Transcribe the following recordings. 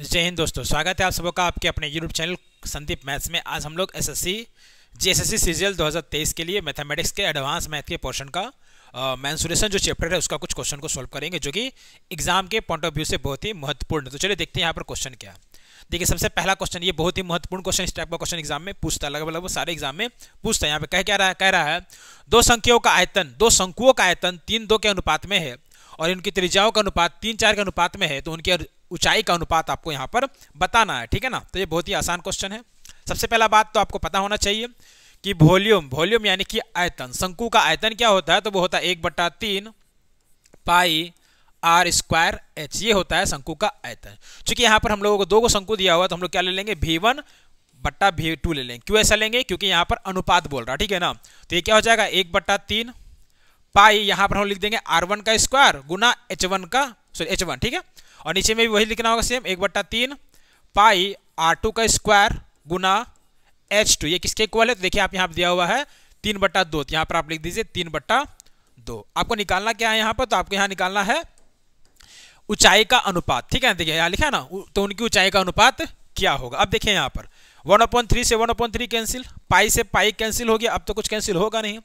जय हिंद दोस्तों स्वागत है आप सबों का आपके अपने यूट्यूब चैनल संदीप मैथ्स में आज हम लोग एस एस जीएसएससी सीजीएल 2023 के लिए मैथमेटिक्स के एडवांस मैथ के पोर्शन का मैंसुरेशन जो चैप्टर है उसका कुछ क्वेश्चन को सॉल्व करेंगे जो कि एग्जाम के पॉइंट ऑफ व्यू से बहुत ही महत्वपूर्ण है तो चलिए देखते हैं यहाँ पर क्वेश्चन क्या देखिए सबसे पहला क्वेश्चन ये बहुत ही महत्वपूर्ण क्वेश्चन इस टाइप का क्वेश्चन एग्जाम में पूछता है लगभग लगभग सारे एग्जाम में पूछता है यहाँ पे कह क्या रहा है कह रहा है दो संख्याओं का आयतन दो शंकुओं का आयतन तीन दो के अनुपात में है और इनकी त्रिज्याओं का अनुपात तीन चार के अनुपात में है तो उनकी ऊंचाई का अनुपात आपको यहाँ पर बताना है ठीक है ना तो ये बहुत ही आसान क्वेश्चन है सबसे पहला बात तो आपको पता होना चाहिए कि वॉल्यूम वॉल्यूम यानी कि आयतन शंकु का आयतन क्या होता है तो वो होता है एक बटा तीन पाई आर स्क्वायर एच ये होता है शंकु का आयतन चूंकि यहाँ पर हम लोगों को दो को शंकु दिया हुआ तो हम लोग क्या ले लेंगे भी वन बट्टा भी टू ले लेंगे क्यों ऐसा लेंगे क्योंकि यहाँ पर अनुपात बोल रहा ठीक है ना तो ये क्या हो जाएगा एक बट्टा तीन पाई यहाँ पर हम लिख देंगे आर वन का स्क्वायर गुना एच वन का सॉरी एच वन ठीक है और नीचे में भी वही लिखना होगा सेम एक बट्टा तीन पाई आर टू का स्क्वायर गुना एच टू ये किसके इक्वल है तो देखिए आप यहाँ पर दिया हुआ है तीन बट्टा दो तो यहाँ पर आप लिख दीजिए तीन बट्टा दो आपको निकालना क्या है यहाँ पर तो आपको यहाँ निकालना है ऊंचाई का अनुपात ठीक है देखिए यहाँ लिखा है ना तो उनकी ऊंचाई का अनुपात क्या होगा अब देखिए यहाँ पर वन अपॉइंट थ्री से one upon three cancel pi से पाई कैंसिल हो गया अब तो कुछ कैंसिल होगा नहीं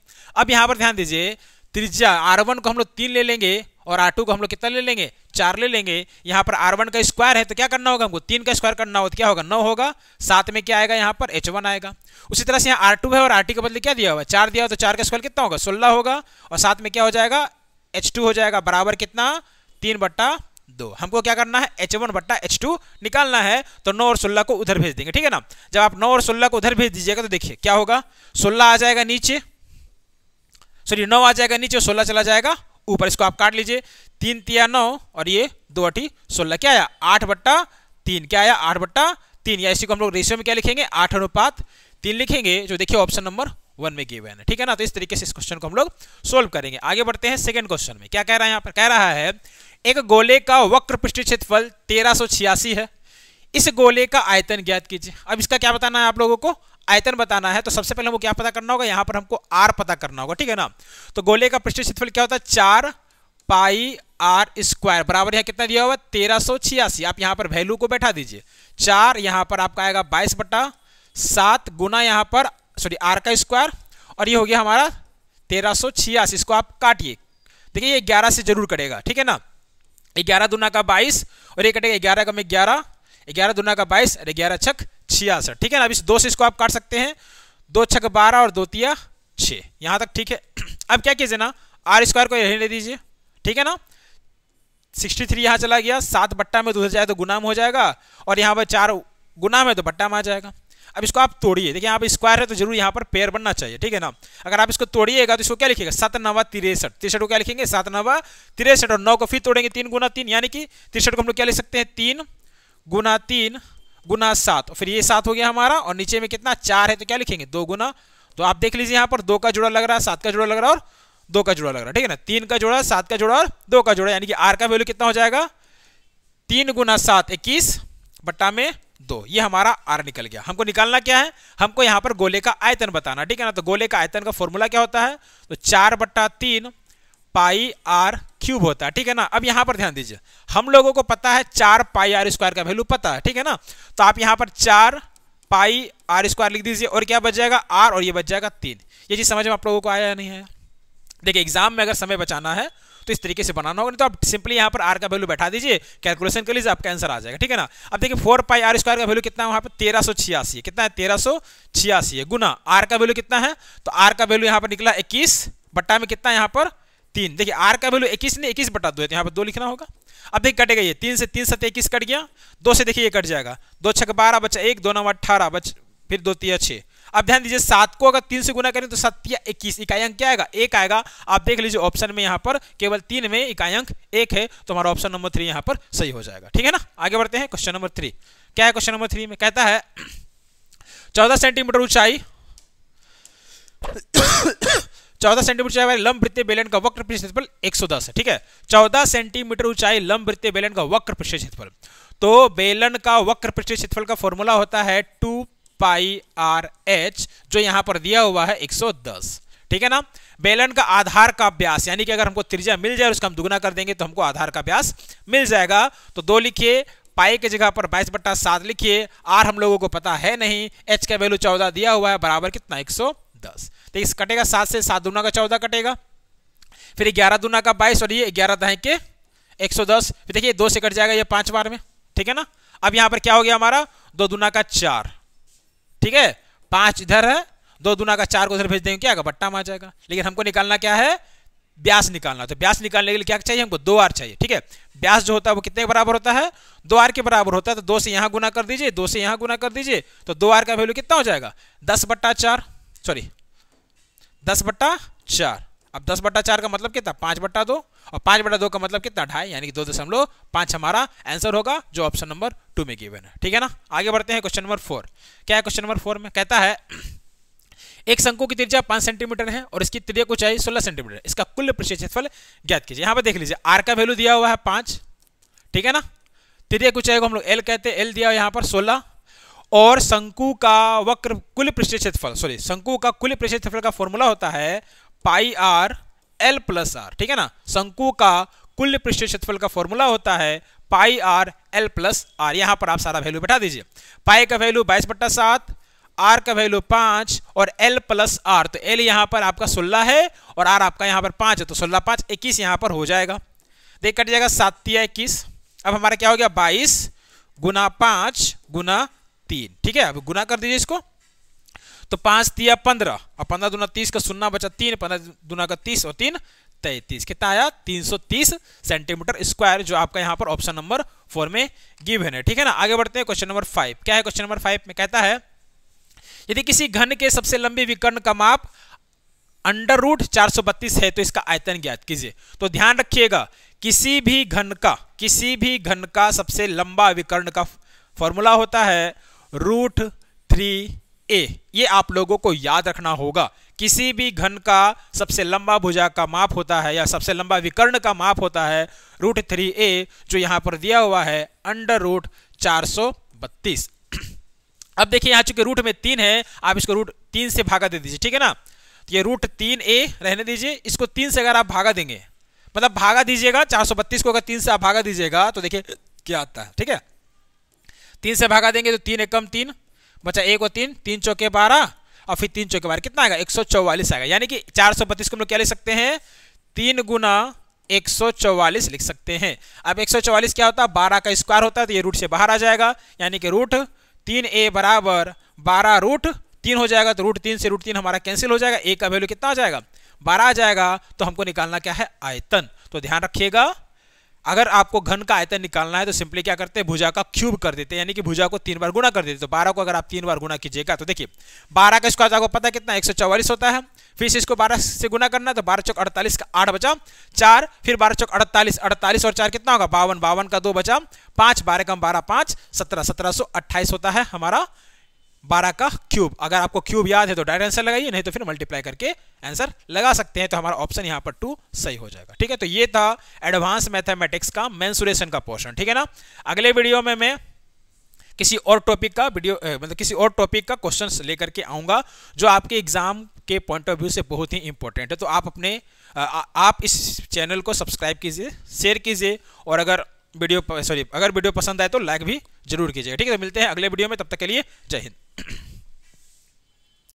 अब यहाँ पर ध्यान दीजिए त्रिज्या आर वन को हम लोग तीन ले लेंगे और आर को हम लोग कितना ले लेंगे चार ले लेंगे यहाँ पर आर का स्क्वायर है तो क्या करना होगा हमको तीन का स्क्वायर करना होगा तो क्या होगा नौ होगा सात में क्या आएगा यहाँ पर एच आएगा उसी तरह से यहाँ आर है और आर के बदले क्या दिया हुआ है चार दिया हुआ तो चार का स्क्वायर कितना होगा सोलह होगा और सात में क्या हो जाएगा एच हो जाएगा बराबर कितना तीन बट्टा दो हमको क्या करना है एच वन बट्टा एच टू निकालना है तो नौ और सोलह को उधर भेज देंगे ठीक है ना जब आप नौ और सोलह को उधर भेज दीजिएगा तो देखिए क्या होगा सोलह आ जाएगा नीचे सॉरी नौ आ जाएगा नीचे और सोलह चला जाएगा ऊपर इसको आप काट लीजिए तीन तिया नौ और ये दो अठी सोलह क्या आया आठ बट्टा तीन क्या आया आठ बट्टा तीन या इसी को हम लोग रेशियो में क्या लिखेंगे आठ अनुपात तीन लिखेंगे जो देखिए ऑप्शन नंबर वन में गिवन है ठीक है ना तो इस तरीके से इस क्वेश्चन को हम लोग सोल्व करेंगे आगे बढ़ते हैं सेकेंड क्वेश्चन में क्या कह रहा है यहाँ पर कह रहा है एक गोले का वक्र पृष्ठ क्षेत्रफल तेरह है इस गोले का आयतन ज्ञात कीजिए अब इसका क्या बताना है आप लोगों को आयतन बताना है तो सबसे पहले हमको क्या पता करना होगा यहाँ पर हमको आर पता करना होगा ठीक है ना तो गोले का पृष्ठ क्षेत्रफल क्या होता है चार पाई आर स्क्वायर बराबर यहाँ कितना दिया हुआ तेरह सौ छियासी आप यहाँ पर वैल्यू को बैठा दीजिए चार यहाँ पर आपका आएगा बाईस बट्टा सात गुना यहाँ पर सॉरी आर का स्क्वायर और ये हो गया हमारा तेरह सौ छियासी इसको आप काटिए देखिए ये ग्यारह से जरूर कटेगा ठीक है ना ग्यारह दुना का बाईस और ये कटेगा ग्यारह का में ग्यारह ग्यारह दुना का बाईस अरे ग्यारह छक छियासठ ठीक है ना अब इस दो से इसको आप काट सकते हैं दो छक बारह और दो तिया छः यहाँ तक ठीक है अब क्या कीजिए ना आर स्क्वायर को ले दीजिए ठीक है ना 63 थ्री यहाँ चला गया सात बट्टा में दूसरा जाए तो गुना में हो जाएगा और यहाँ पर चार गुना में तो बट्टा में आ जाएगा अब इसको आप तोड़िए देखिए यहाँ पर स्क्वायर है तो जरूर यहाँ पर पेयर बनना चाहिए ठीक है ना अगर आप इसको तोड़िएगा तो इसको क्या लिखिएगा सत नवा तिरसठ तिरसठ को क्या लिखेंगे सात नवा तिरसठ और नौ को फिर तोड़ेंगे तीन गुना तीन यानी कि तिरसठ को हम लोग क्या लिख सकते हैं तीन गुना तीन गुना सात फिर ये सात हो गया हमारा और नीचे में कितना चार है तो क्या लिखेंगे दो गुना तो आप देख लीजिए यहाँ पर दो का जोड़ा लग रहा है सात का जोड़ा लग रहा है और दो का जोड़ा लग रहा है ठीक है ना तीन का जोड़ा सात का जोड़ा और दो का जोड़ा यानी कि आर का वैल्यू कितना हो जाएगा तीन गुना सात इक्कीस बट्टा में दो ये हमारा आर निकल गया हमको निकालना क्या है हमको यहाँ पर गोले का आयतन बताना ठीक है ना तो गोले का आयतन का फॉर्मूला क्या होता है तो चार बट्टा तीन पाई आर क्यूब होता है ठीक है ना अब यहां पर ध्यान दीजिए हम लोगों को पता है चार पाई आर स्क्वायर का वैल्यू पता है ठीक है ना तो आप यहां पर चार पाई आर स्क्वायर लिख दीजिए और क्या बच जाएगा आर और ये बच जाएगा तीन ये चीज समझ में आप लोगों को आया या नहीं है देखिए एग्जाम में अगर समय बचाना है तो इस तरीके से बनाना होगा नहीं तो आप सिंपली यहाँ पर आर का वैल्यू बैठा दीजिए कैलकुलेशन कर लीजिए आपका आंसर आ जाएगा ठीक है ना अब देखिए फोर पाई आर स्क्वायर का वैल्यू कितना है वहाँ पर तेरह सौ छियासी कितना है तेरह सौ छियासी है गुना आर का वैल्यू कितना है तो आर का वैल्यू यहाँ पर निकला इक्कीस बट्टा में कितना है यहाँ पर तीन देखिए आर का वैल्यू इक्कीस नहीं इक्कीस बटा दो है तो यहाँ पर दो लिखना होगा अब देखिए कटेगा ये तीन से तीन सत्य इक्कीस कट गया दो से देखिए ये कट जाएगा दो छः बारह बच्चा एक दो नौ अट्ठारह बच फिर दो तीन छः अब ध्यान दीजिए सात को अगर तीन से गुना करें तो सत्य इक्कीस इकाई अंक क्या आएगा एक आएगा आप देख लीजिए ऑप्शन में यहाँ पर केवल तीन में इकाई अंक एक है तो हमारा ऑप्शन नंबर थ्री यहाँ पर सही हो जाएगा ठीक है ना आगे बढ़ते हैं क्वेश्चन नंबर थ्री क्या है क्वेश्चन नंबर थ्री में कहता है चौदह सेंटीमीटर ऊंचाई चौदह सेंटीमीटर वाले लंब वृत्तीय बेलन का वक्र क्षेत्रफल 110 है ठीक है चौदह सेंटीमीटर ऊंचाई लंब वृत्तीय बेलन का वक्र क्षेत्रफल तो बेलन का वक्र क्षेत्रफल का फॉर्मूला होता है टू पाई आर एच जो यहां पर दिया हुआ है 110 ठीक है ना बेलन का आधार का व्यास यानी कि अगर हमको त्रिज्या मिल जाए उसका हम दुगुना कर देंगे तो हमको आधार का व्यास मिल जाएगा तो दो लिखिए पाई की जगह पर बाईस बट्टा सात लिखिए आर हम लोगों को पता है नहीं एच का वैल्यू चौदह दिया हुआ है बराबर कितना एक सौ दस तो इस कटेगा सात से सात दुना का चौदह कटेगा फिर ग्यारह दुना का बाईस और ये ग्यारह दहें के एक सौ दस फिर देखिए दो से कट जाएगा ये पांच बार में ठीक है ना अब यहाँ पर क्या हो गया हमारा दो दुना का चार ठीक है पांच इधर है दो दुना का चार को उधर भेज देंगे क्या बट्टा में आ जाएगा लेकिन हमको निकालना क्या है ब्यास निकालना तो ब्यास निकालने के लिए क्या चाहिए हमको दो आर चाहिए ठीक है ब्यास जो होता है वो कितने के बराबर होता है दो आर के बराबर होता है तो दो से यहाँ गुना कर दीजिए दो से यहाँ गुना कर दीजिए तो दो आर का वैल्यू कितना हो जाएगा दस बट्टा चार सॉरी दस बट्टा चार अब दस बट्टा चार का मतलब कितना पांच बट्टा दो और पांच बटा दो का मतलब कितना ढाई यानी कि दो दशमलव पांच हमारा आंसर होगा जो ऑप्शन नंबर टू में गिवन है ठीक है ना आगे बढ़ते हैं क्वेश्चन नंबर फोर क्या है क्वेश्चन नंबर फोर में कहता है एक शंकु की त्रिज्या पांच सेंटीमीटर है और इसकी त्रिज्या कुछ है सोलह सेंटीमीटर इसका कुल प्रशिक्षेत्रफल ज्ञात कीजिए यहाँ पर देख लीजिए आर का वैल्यू दिया हुआ है पांच ठीक है ना त्रिज्या कुछ है हम लोग एल कहते हैं एल दिया हुआ यहाँ पर सोलह और शंकु का वक्र कुल पृष्ठ क्षेत्रफल सॉरी शंकु का कुल पृष्ठ क्षेत्रफल का फॉर्मूला होता है pi R L plus R ठीक है ना शंकु का कुल पृष्ठीय क्षेत्रफल का फॉर्मूला होता है pi R L plus R यहां पर आप सारा वैल्यू बैठा दीजिए पाई का वैल्यू बाईस बट्टा सात आर का वैल्यू पांच और एल प्लस आर तो एल यहां पर आपका सोलह है और आर आपका यहां पर पांच है तो सोलह पांच इक्कीस यहां पर हो जाएगा देख कट जाएगा सात तिया इक्कीस अब हमारा क्या हो गया बाईस गुना पांच गुना तीन ठीक है अब गुना कर दीजिए इसको तो पांच तिया पंद्रह और पंद्रह दुना तीस का सुनना बचा तीन पंद्रह दुना का तीस और तीन तैतीस कितना आया तीन सौ तीस सेंटीमीटर स्क्वायर जो आपका यहां पर ऑप्शन नंबर फोर में गिव है ठीक है ना आगे बढ़ते हैं क्वेश्चन नंबर फाइव क्या है क्वेश्चन नंबर फाइव में कहता है यदि किसी घन के सबसे लंबे विकर्ण का माप अंडर रूट चार है तो इसका आयतन ज्ञात कीजिए तो ध्यान रखिएगा किसी भी घन का किसी भी घन का सबसे लंबा विकर्ण का फॉर्मूला होता है रूट थ्री ए ये आप लोगों को याद रखना होगा किसी भी घन का सबसे लंबा भुजा का माप होता है या सबसे लंबा विकर्ण का माप होता है रूट थ्री ए जो यहाँ पर दिया हुआ है अंडर रूट चार सौ बत्तीस अब देखिए यहाँ चूंकि रूट में तीन है आप इसको रूट तीन से भागा दे दीजिए ठीक है ना तो ये रूट तीन ए रहने दीजिए इसको तीन से अगर आप भागा देंगे मतलब भागा दीजिएगा चार को अगर तीन से आप भागा दीजिएगा तो देखिए क्या आता है ठीक है तीन से भागा देंगे तो तीन एकम तीन बचा एक और तीन तीन चौके बारह और फिर तीन चौके बारह कितना आएगा एक सौ चौवालीस आएगा यानी कि चार सौ बत्तीस को हम लोग क्या लिख सकते हैं तीन गुना एक सौ चौवालीस लिख सकते हैं अब एक सौ चौवालीस क्या होता है बारह का स्क्वायर होता है तो ये रूट से बाहर आ जाएगा यानी कि रूट तीन ए बराबर बारह रूट तीन हो जाएगा तो रूट तीन से रूट तीन हमारा कैंसिल हो जाएगा ए का वैल्यू कितना आ जाएगा बारह आ जाएगा तो हमको निकालना क्या है आयतन तो ध्यान रखिएगा अगर आपको घन का आयतन निकालना है तो सिंपली क्या करते हैं भुजा का क्यूब कर देते हैं यानी कि भुजा को तीन बार गुणा कर देते तो बारह को अगर आप तीन बार गुणा कीजिएगा तो देखिए बारह का स्क्वायर आपको पता कितना एक होता है फिर इसको बारह से गुना करना तो बारह चौक अड़तालीस का आठ बचा चार फिर बारह चौक अड़तालीस अड़तालीस और चार कितना होगा बावन बावन का दो बचा पांच बारह कम बारह पांच सत्रह सत्रह सौ अट्ठाईस होता है हमारा बारह का क्यूब अगर आपको क्यूब याद है तो डायरेक्ट आंसर लगाइए नहीं तो फिर मल्टीप्लाई करके आंसर लगा सकते हैं तो हमारा ऑप्शन यहाँ पर टू सही हो जाएगा ठीक है तो ये था एडवांस मैथमेटिक्स का मैंसुरेशन का पोर्शन ठीक है ना अगले वीडियो में मैं किसी और टॉपिक का वीडियो मतलब किसी और टॉपिक का क्वेश्चन लेकर के आऊँगा जो आपके एग्जाम के पॉइंट ऑफ व्यू से बहुत ही इंपॉर्टेंट है तो आप अपने आ, आप इस चैनल को सब्सक्राइब कीजिए शेयर कीजिए और अगर वीडियो सॉरी अगर वीडियो पसंद आए तो लाइक भी जरूर कीजिएगा ठीक है तो मिलते हैं अगले वीडियो में तब तक के लिए जय हिंद